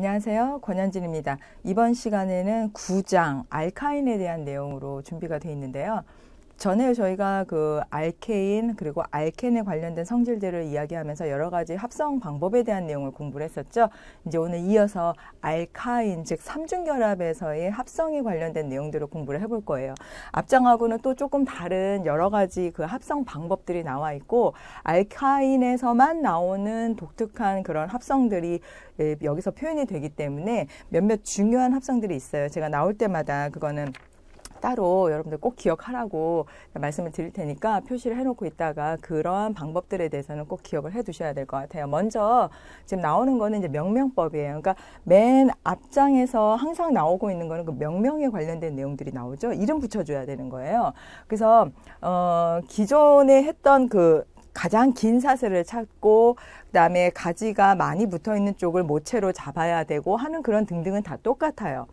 안녕하세요. 권현진입니다. 이번 시간에는 구장 알카인에 대한 내용으로 준비가 되어 있는데요. 전에 저희가 그 알케인 그리고 알켄에 관련된 성질들을 이야기하면서 여러 가지 합성 방법에 대한 내용을 공부를 했었죠. 이제 오늘 이어서 알카인 즉 삼중결합에서의 합성에 관련된 내용들을 공부를 해볼 거예요. 앞장하고는 또 조금 다른 여러 가지 그 합성 방법들이 나와 있고 알카인에서만 나오는 독특한 그런 합성들이 여기서 표현이 되기 때문에 몇몇 중요한 합성들이 있어요. 제가 나올 때마다 그거는 따로 여러분들 꼭 기억하라고 말씀을 드릴 테니까 표시를 해놓고 있다가 그러한 방법들에 대해서는 꼭 기억을 해두셔야 될 것 같아요. 먼저 지금 나오는 거는 이제 명명법이에요. 그러니까 맨 앞장에서 항상 나오고 있는 거는 그 명명에 관련된 내용들이 나오죠. 이름 붙여줘야 되는 거예요. 그래서 어, 기존에 했던 그 가장 긴 사슬을 찾고 그다음에 가지가 많이 붙어 있는 쪽을 모체로 잡아야 되고 하는 그런 등등은 다 똑같아요.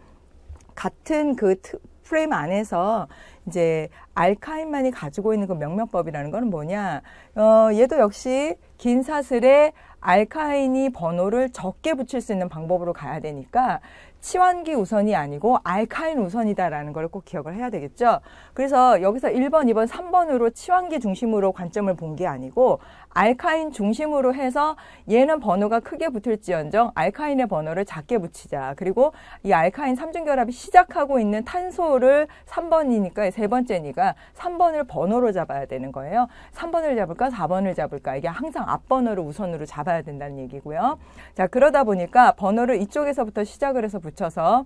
같은 그 특. 프레임 안에서 이제 알카인만이 가지고 있는 그 명명법이라는 거는 뭐냐. 어, 얘도 역시 긴 사슬에 알카인이 번호를 적게 붙일 수 있는 방법으로 가야 되니까 치환기 우선이 아니고 알카인 우선이다라는 걸 꼭 기억을 해야 되겠죠. 그래서 여기서 1번, 2번, 3번으로 치환기 중심으로 관점을 본 게 아니고 알카인 중심으로 해서 얘는 번호가 크게 붙을지언정 알카인의 번호를 작게 붙이자. 그리고 이 알카인 삼중 결합이 시작하고 있는 탄소를 3번이니까 세 번째니까 3번을 번호로 잡아야 되는 거예요. 3번을 잡을까 4번을 잡을까 이게 항상 앞번호를 우선으로 잡아야 된다는 얘기고요. 자, 그러다 보니까 번호를 이쪽에서부터 시작을 해서 붙여서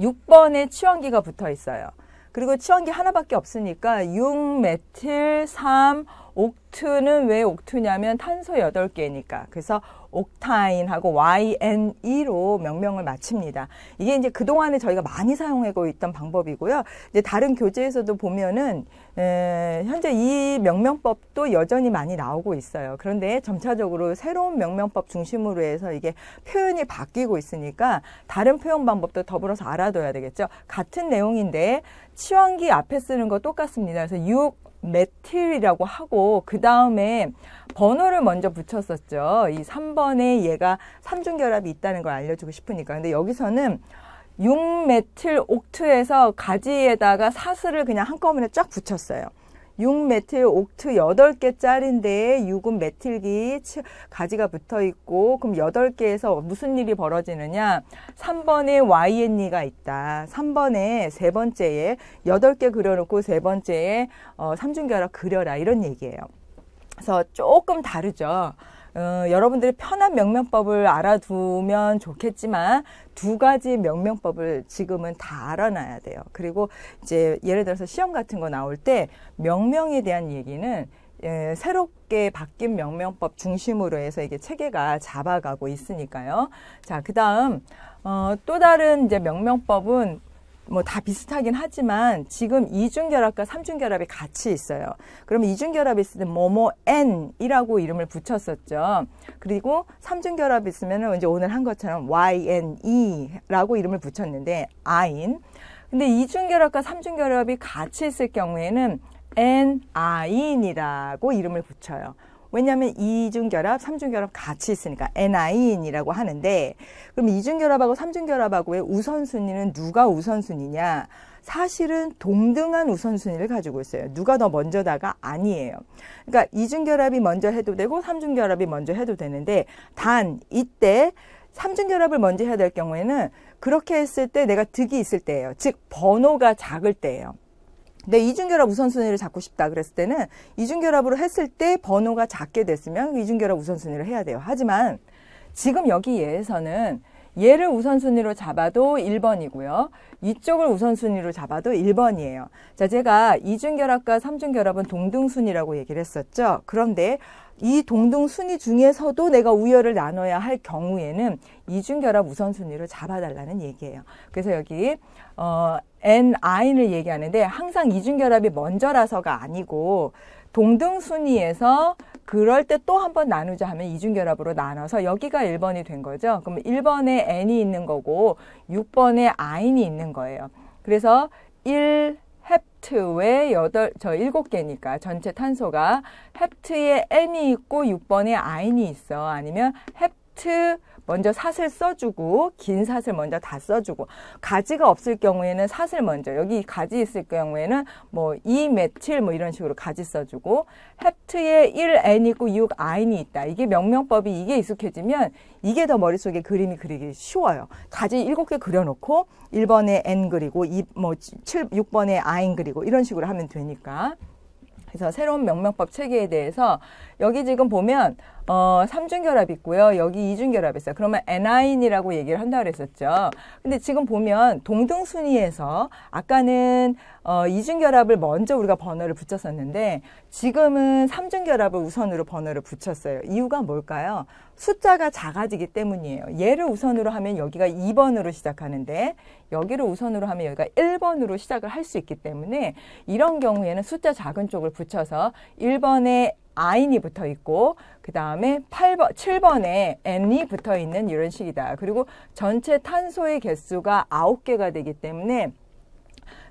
6번에 치환기가 붙어 있어요. 그리고 치환기 하나밖에 없으니까 6 메틸 3 옥투는왜옥투냐면 탄소 8 개니까 그래서 옥타인하고 YNE로 명명을 마칩니다. 이게 이제 그동안에 저희가 많이 사용하고 있던 방법이고요. 이제 다른 교재에서도 보면은 에, 현재 이 명명법도 여전히 많이 나오고 있어요. 그런데 점차적으로 새로운 명명법 중심으로 해서 이게 표현이 바뀌고 있으니까 다른 표현 방법도 더불어서 알아둬야 되겠죠. 같은 내용인데 치환기 앞에 쓰는 거 똑같습니다. 그래서 메틸이라고 하고 그 다음에 번호를 먼저 붙였었죠. 이 3번에 얘가 삼중 결합이 있다는 걸 알려주고 싶으니까. 근데 여기서는 6메틸 옥트에서 가지에다가 사슬을 그냥 한꺼번에 쫙 붙였어요. 6메틸 옥트 8개 짤인데 6은 메틸기 가지가 붙어 있고 그럼 8개에서 무슨 일이 벌어지느냐 3번에 YN이가 있다. 3번에 세 번째에 8개 그려놓고 세 번째에 어, 삼중결합 그려라 이런 얘기예요. 그래서 조금 다르죠. 어, 여러분들이 편한 명명법을 알아두면 좋겠지만 두 가지 명명법을 지금은 다 알아놔야 돼요. 그리고 이제 예를 들어서 시험 같은 거 나올 때 명명에 대한 얘기는 예, 새롭게 바뀐 명명법 중심으로 해서 이게 체계가 잡아가고 있으니까요. 자, 그 다음, 어, 또 다른 이제 명명법은 뭐다 비슷하긴 하지만 지금 이중결합과 삼중결합이 같이 있어요. 그러면 이중결합이 있을 때 뭐뭐 n이라고 이름을 붙였었죠. 그리고 삼중결합이 있으면 이제 오늘 한 것처럼 yne라고 이름을 붙였는데 아인. 근데 이중결합과 삼중결합이 같이 있을 경우에는 n i 인이라고 이름을 붙여요. 왜냐하면 이중결합, 삼중결합 같이 있으니까 NIN이라고 하는데 그럼 이중결합하고 삼중결합하고의 우선순위는 누가 우선순위냐? 사실은 동등한 우선순위를 가지고 있어요. 누가 더 먼저다가 아니에요. 그러니까 이중결합이 먼저 해도 되고 삼중결합이 먼저 해도 되는데 단 이때 삼중결합을 먼저 해야 될 경우에는 그렇게 했을 때 내가 득이 있을 때예요. 즉 번호가 작을 때예요. 근데 네, 이중결합 우선순위를 잡고 싶다 그랬을 때는 이중결합으로 했을 때 번호가 작게 됐으면 이중결합 우선순위를 해야 돼요. 하지만 지금 여기에서는 얘를 우선순위로 잡아도 1번이고요. 이쪽을 우선순위로 잡아도 1번이에요. 자, 제가 이중결합과 삼중결합은 동등순위라고 얘기를 했었죠. 그런데 이 동등순위 중에서도 내가 우열을 나눠야 할 경우에는 이중결합 우선순위로 잡아달라는 얘기예요. 그래서 여기 어, N, I를 얘기하는데 항상 이중결합이 먼저라서가 아니고 동등 순위에서 그럴 때 또 한 번 나누자 하면 이중결합으로 나눠서 여기가 1번이 된 거죠. 그럼 1번에 n이 있는 거고 6번에 in이 있는 거예요. 그래서 1 헵트의 여덟 저 일곱 개니까 전체 탄소가 헵트에 n이 있고 6번에 in이 있어. 아니면 헵트 먼저 사슬 써주고 긴 사슬 먼저 다 써주고 가지가 없을 경우에는 사슬 먼저 여기 가지 있을 경우에는 뭐 2, 며칠 뭐 이런 식으로 가지 써주고 햅트에 1n 있고 6in 있다. 이게 명명법이 이게 익숙해지면 이게 더 머릿속에 그림이 그리기 쉬워요. 가지 7개 그려놓고 1번에 n 그리고 2, 뭐 7, 6번에 in 그리고 이런 식으로 하면 되니까 그래서 새로운 명명법 체계에 대해서 여기 지금 보면 어, 삼중결합 있고요. 여기 이중결합이 있어요. 그러면 N인이라고 얘기를 한다고 그랬었죠. 근데 지금 보면 동등순위에서 아까는 어, 이중결합을 먼저 우리가 번호를 붙였었는데 지금은 삼중결합을 우선으로 번호를 붙였어요. 이유가 뭘까요? 숫자가 작아지기 때문이에요. 얘를 우선으로 하면 여기가 2번으로 시작하는데 여기를 우선으로 하면 여기가 1번으로 시작을 할 수 있기 때문에 이런 경우에는 숫자 작은 쪽을 붙여서 1번에 아인이 붙어 있고 그 다음에 8번, 7번에 n이 붙어 있는 이런 식이다. 그리고 전체 탄소의 개수가 9개가 되기 때문에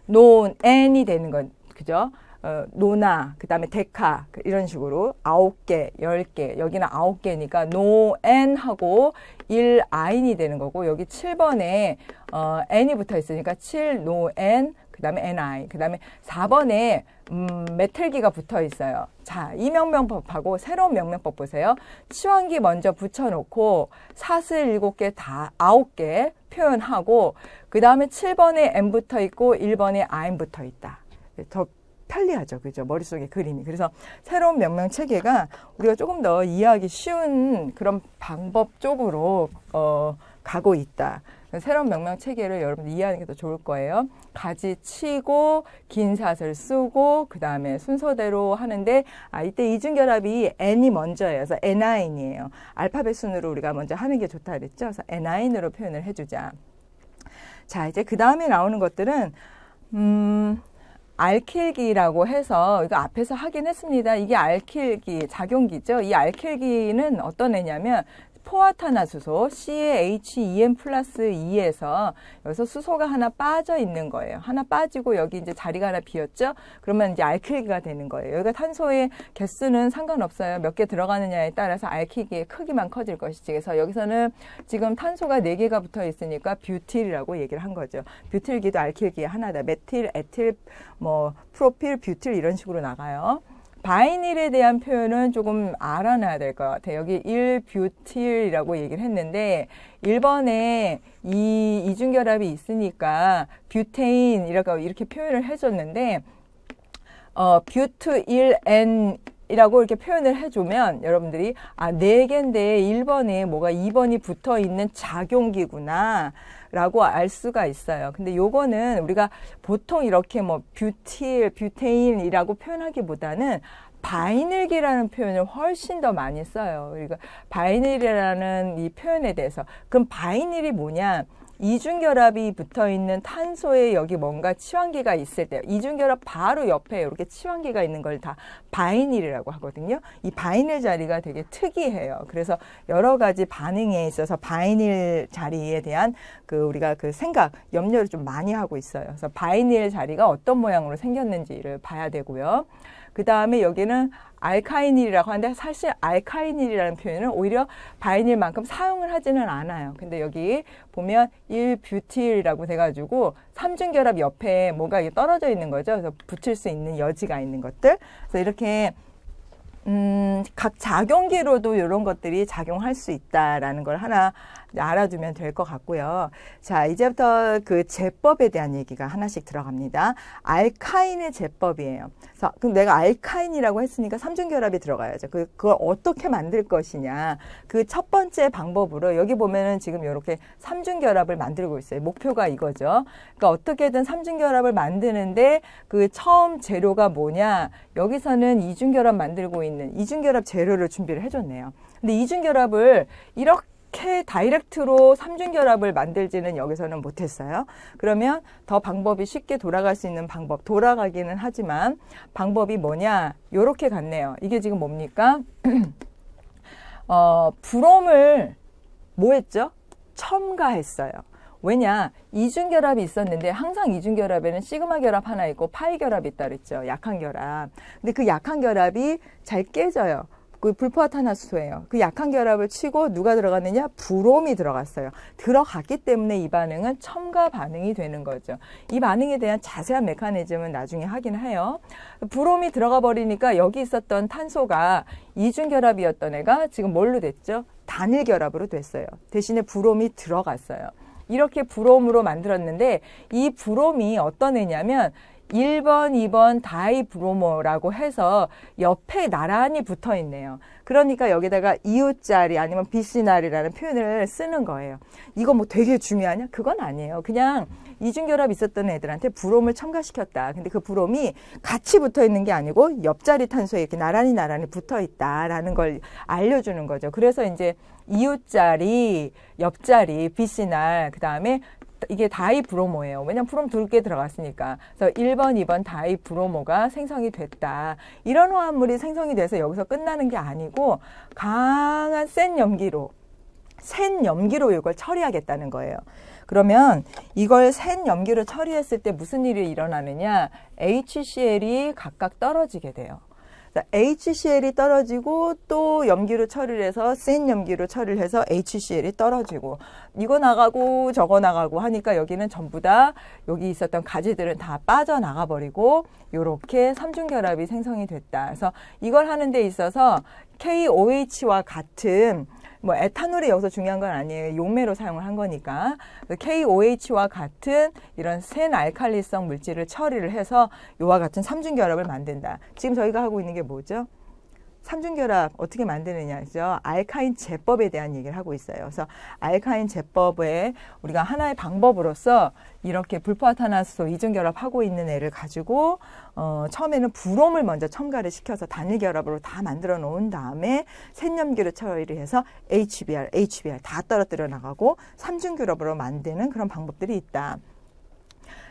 논 n이 되는 건 그죠? 어, 노나 그 다음에 데카 이런 식으로 9개, 10개 여기는 9개니까 노 n 하고 1 아인이 되는 거고 여기 7번에 어, n이 붙어 있으니까 7노 n 그다음에 NI, 그다음에 4번에 음, 메틀기가 붙어 있어요. 자, 이 명명법하고 새로운 명명법 보세요. 치환기 먼저 붙여 놓고 사슬 7개 다 9개 표현하고 그다음에 7번에 M 붙어 있고 1번에 I'm 붙어 있다. 더 편리하죠. 그죠? 머릿속에 그림이. 그래서 새로운 명명 체계가 우리가 조금 더 이해하기 쉬운 그런 방법 쪽으로 어 가고 있다. 새로운 명명 체계를 여러분들 이해하는 게 더 좋을 거예요. 가지 치고 긴 샷을 쓰고 그 다음에 순서대로 하는데 아 이때 이중결합이 n이 먼저예요. 그래서 n9이에요. 알파벳 순으로 우리가 먼저 하는 게 좋다 그랬죠. 그래서 n9으로 표현을 해주자. 자 이제 그 다음에 나오는 것들은 음. 알킬기라고 해서 이거 앞에서 하긴 했습니다. 이게 알킬기 작용기죠. 이 알킬기는 어떤 애냐면 포화타나수소 CaHEN 플러스 2에서 여기서 수소가 하나 빠져 있는 거예요. 하나 빠지고 여기 이제 자리가 하나 비었죠? 그러면 이제 알킬기가 되는 거예요. 여기가 탄소의 개수는 상관없어요. 몇 개 들어가느냐에 따라서 알킬기의 크기만 커질 것이지. 그래서 여기서는 지금 탄소가 4개가 붙어 있으니까 뷰틸이라고 얘기를 한 거죠. 뷰틸기도 알킬기의 하나다. 메틸, 에틸, 뭐 프로필, 뷰틸 이런 식으로 나가요. 바이닐에 대한 표현은 조금 알아놔야 될 것 같아요. 여기 1뷰틸이라고 얘기를 했는데 1번에 이 이중결합이 있으니까 뷰테인이라고 이렇게 표현을 해줬는데 어, 뷰트 1N 이라고 이렇게 표현을 해주면 여러분들이 아, 네 개인데 1번에 뭐가 2번이 붙어 있는 작용기구나. 라고 알 수가 있어요. 근데 요거는 우리가 보통 이렇게 뭐 뷰틸, 뷰테인이라고 표현하기보다는 바이닐기라는 표현을 훨씬 더 많이 써요. 그리니 그러니까 바이닐이라는 이 표현에 대해서. 그럼 바이닐이 뭐냐? 이중결합이 붙어 있는 탄소에 여기 뭔가 치환기가 있을 때 이중결합 바로 옆에 이렇게 치환기가 있는 걸 다 바이닐이라고 하거든요. 이 바이닐 자리가 되게 특이해요. 그래서 여러 가지 반응에 있어서 바이닐 자리에 대한 그 우리가 그 생각, 염려를 좀 많이 하고 있어요. 그래서 바이닐 자리가 어떤 모양으로 생겼는지를 봐야 되고요. 그 다음에 여기는 알카이닐이라고 하는데 사실 알카이닐이라는 표현은 오히려 바이닐만큼 사용을 하지는 않아요. 근데 여기 보면 1뷰틸이라고 돼가지고 삼중결합 옆에 뭐가 떨어져 있는 거죠. 그래서 붙일 수 있는 여지가 있는 것들. 그래서 이렇게 음, 각 작용기로도 이런 것들이 작용할 수 있다라는 걸 하나 알아두면 될 것 같고요. 자, 이제부터 그 제법에 대한 얘기가 하나씩 들어갑니다. 알카인의 제법이에요. 자, 그럼 내가 알카인이라고 했으니까 삼중결합이 들어가야죠. 그, 그걸 어떻게 만들 것이냐. 그 첫 번째 방법으로 여기 보면은 지금 이렇게 삼중결합을 만들고 있어요. 목표가 이거죠. 그러니까 어떻게든 삼중결합을 만드는데 그 처음 재료가 뭐냐. 여기서는 이중결합 만들고 있는 이중결합 재료를 준비를 해줬네요. 근데 이중결합을 이렇게 이렇게 다이렉트로 삼중결합을 만들지는 여기서는 못했어요. 그러면 더 방법이 쉽게 돌아갈 수 있는 방법, 돌아가기는 하지만 방법이 뭐냐? 요렇게 갔네요. 이게 지금 뭡니까? 어, 브롬을 뭐 했죠? 첨가했어요. 왜냐 이중 결합이 있었는데 항상 이중 결합에는 시그마 결합 하나 있고 파이 결합이 있다 그랬죠 약한 결합 근데 그 약한 결합이 잘 깨져요 그 불포화탄화수소예요. 그 약한 결합을 치고 누가 들어갔느냐? 브롬이 들어갔어요. 들어갔기 때문에 이 반응은 첨가 반응이 되는 거죠. 이 반응에 대한 자세한 메커니즘은 나중에 하긴 해요. 브롬이 들어가 버리니까 여기 있었던 탄소가 이중 결합이었던 애가 지금 뭘로 됐죠? 단일 결합으로 됐어요. 대신에 브롬이 들어갔어요. 이렇게 브롬으로 만들었는데 이 브롬이 어떤 애냐면 1번, 2번 다이브로모라고 해서 옆에 나란히 붙어 있네요. 그러니까 여기다가 이웃자리 아니면 비시나리라는 표현을 쓰는 거예요. 이거 뭐 되게 중요하냐? 그건 아니에요. 그냥 이중결합 있었던 애들한테 브롬을 첨가시켰다. 근데 그 브롬이 같이 붙어 있는 게 아니고 옆자리 탄소에 이렇게 나란히 나란히 붙어 있다라는 걸 알려주는 거죠. 그래서 이제 이웃자리, 옆자리, 비시날, 그 다음에 이게 다이 브로모예요. 왜냐면 프롬 두개 들어갔으니까. 그래서 1번, 2번 다이 브로모가 생성이 됐다. 이런 화합물이 생성이 돼서 여기서 끝나는 게 아니고 강한 센 염기로 센 염기로 이걸 처리하겠다는 거예요. 그러면 이걸 센 염기로 처리했을 때 무슨 일이 일어나느냐? HCl이 각각 떨어지게 돼요. 자, HCl이 떨어지고 또 염기로 처리를 해서 센 염기로 처리를 해서 HCl이 떨어지고 이거 나가고 저거 나가고 하니까 여기는 전부 다 여기 있었던 가지들은 다 빠져나가 버리고 이렇게 삼중 결합이 생성이 됐다. 그래서 이걸 하는 데 있어서 KOH와 같은 뭐 에탄올이 여기서 중요한 건 아니에요. 용매로 사용을 한 거니까. 그 KOH와 같은 이런 센 알칼리성 물질을 처리를 해서 이와 같은 삼중 결합을 만든다. 지금 저희가 하고 있는 게 뭐죠? 삼중결합 어떻게 만드느냐죠. 알카인 제법에 대한 얘기를 하고 있어요. 그래서 알카인 제법에 우리가 하나의 방법으로서 이렇게 불포화탄화수소 이중결합하고 있는 애를 가지고 어, 처음에는 불롬을 먼저 첨가를 시켜서 단일결합으로 다 만들어 놓은 다음에 생염기로 처리를 해서 HBr, HBr 다 떨어뜨려 나가고 삼중결합으로 만드는 그런 방법들이 있다.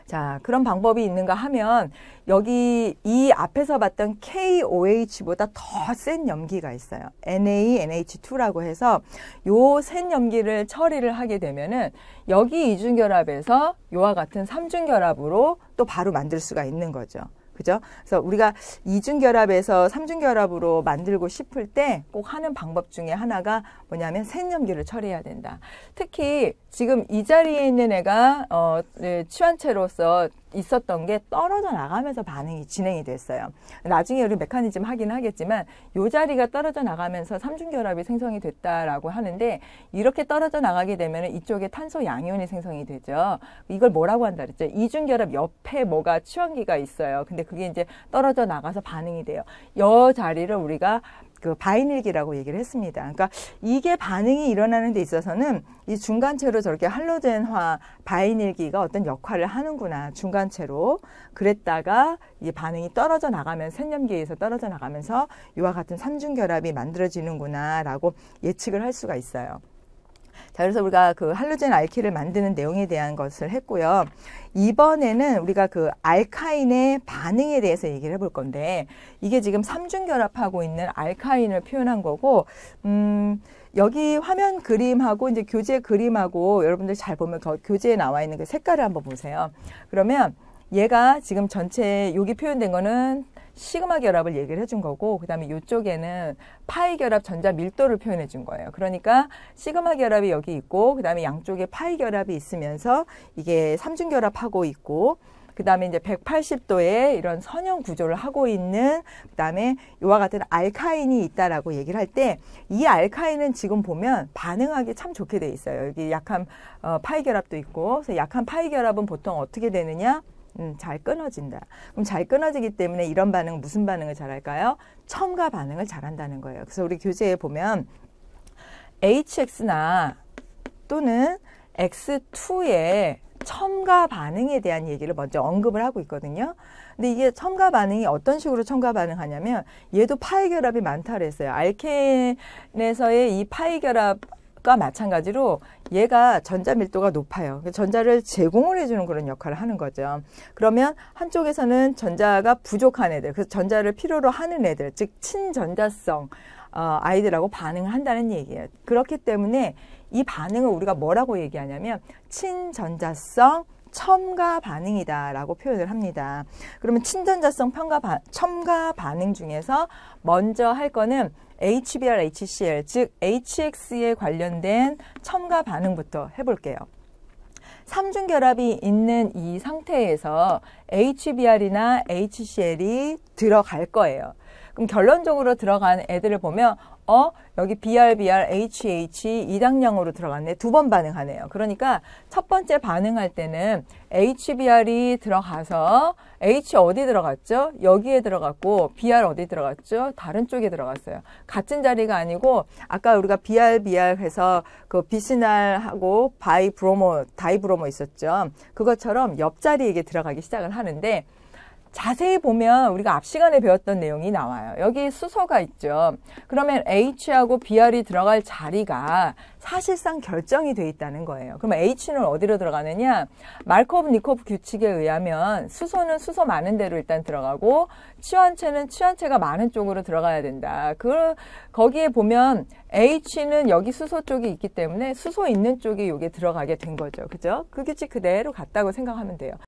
자, 그런 방법이 있는가 하면 여기 이 앞에서 봤던 KOH보다 더 센 염기가 있어요. NaNH2라고 해서 요 센 염기를 처리를 하게 되면은 여기 이중결합에서 요와 같은 삼중결합으로 또 바로 만들 수가 있는 거죠. 그죠? 그래서 우리가 이중결합에서 삼중결합으로 만들고 싶을 때 꼭 하는 방법 중에 하나가 뭐냐면 생연기를 처리해야 된다. 특히 지금 이 자리에 있는 애가 어, 네, 치환체로서 있었던 게 떨어져 나가면서 반응이 진행이 됐어요. 나중에 우리 메커니즘 하긴 하겠지만 요 자리가 떨어져 나가면서 삼중결합이 생성이 됐다라고 하는데 이렇게 떨어져 나가게 되면 이쪽에 탄소 양이온이 생성이 되죠. 이걸 뭐라고 한다 그랬죠? 이중결합 옆에 뭐가 치원기가 있어요. 근데 그게 이제 떨어져 나가서 반응이 돼요. 요 자리를 우리가 그 바인일기라고 얘기를 했습니다. 그러니까 이게 반응이 일어나는 데 있어서는 이 중간체로 저렇게 할로젠화 바인일기가 어떤 역할을 하는구나 중간체로 그랬다가 이 반응이 떨어져 나가면 생염기에서 떨어져 나가면서 이와 같은 삼중 결합이 만들어지는구나라고 예측을 할 수가 있어요. 자, 그래서 우리가 그 할로젠 알키를 만드는 내용에 대한 것을 했고요. 이번에는 우리가 그 알카인의 반응에 대해서 얘기를 해볼 건데, 이게 지금 삼중 결합하고 있는 알카인을 표현한 거고, 음, 여기 화면 그림하고 이제 교재 그림하고 여러분들 잘 보면 그 교재에 나와 있는 그 색깔을 한번 보세요. 그러면 얘가 지금 전체 여기 표현된 거는 시그마 결합을 얘기를 해준 거고 그다음에 이쪽에는 파이 결합 전자 밀도를 표현해 준 거예요. 그러니까 시그마 결합이 여기 있고 그다음에 양쪽에 파이 결합이 있으면서 이게 삼중 결합하고 있고 그다음에 이제 180도의 이런 선형 구조를 하고 있는 그다음에 이와 같은 알카인이 있다라고 얘기를 할 때 이 알카인은 지금 보면 반응하기 참 좋게 돼 있어요. 여기 약한 어, 파이 결합도 있고 그래서 약한 파이 결합은 보통 어떻게 되느냐? 음, 잘 끊어진다. 그럼 잘 끊어지기 때문에 이런 반응 무슨 반응을 잘할까요? 첨가 반응을 잘한다는 거예요. 그래서 우리 교재에 보면 HX나 또는 X2의 첨가 반응에 대한 얘기를 먼저 언급을 하고 있거든요. 근데 이게 첨가 반응이 어떤 식으로 첨가 반응하냐면 얘도 파이 결합이 많다 그랬어요. 알케인에서의이 파이 결합 또한 마찬가지로 얘가 전자 밀도가 높아요. 전자를 제공을 해주는 그런 역할을 하는 거죠. 그러면 한쪽에서는 전자가 부족한 애들, 그래서 전자를 필요로 하는 애들, 즉 친전자성 어, 아이들하고 반응을 한다는 얘기예요. 그렇기 때문에 이 반응을 우리가 뭐라고 얘기하냐면 친전자성 첨가 반응이다라고 표현을 합니다. 그러면 친전자성 평가 첨가 반응 중에서 먼저 할 거는 HBR, HCL, 즉 HX에 관련된 첨가 반응부터 해볼게요. 삼중 결합이 있는 이 상태에서 HBR이나 HCL이 들어갈 거예요. 그럼 결론적으로 들어간 애들을 보면 어 여기 BRBR HH 이당량으로 들어갔네 두 번 반응하네요. 그러니까 첫 번째 반응할 때는 HBR이 들어가서 H 어디 들어갔죠? 여기에 들어갔고 BR 어디 들어갔죠? 다른 쪽에 들어갔어요. 같은 자리가 아니고 아까 우리가 BRBR 해서 그 비시날하고 바이브로모 다이브로모 있었죠. 그것처럼 옆자리에게 들어가기 시작을 하는데 자세히 보면 우리가 앞 시간에 배웠던 내용이 나와요. 여기 수서가 있죠. 그러면 H하고 BR이 들어갈 자리가 사실상 결정이 돼 있다는 거예요. 그러면 H는 어디로 들어가느냐? 말코브 니코브 규칙에 의하면 수소는 수소 많은 데로 일단 들어가고 취환체는 취환체가 많은 쪽으로 들어가야 된다. 그 거기에 보면 H는 여기 수소 쪽이 있기 때문에 수소 있는 쪽이 여기 들어가게 된 거죠. 그죠? 그 규칙 그대로 같다고 생각하면 돼요.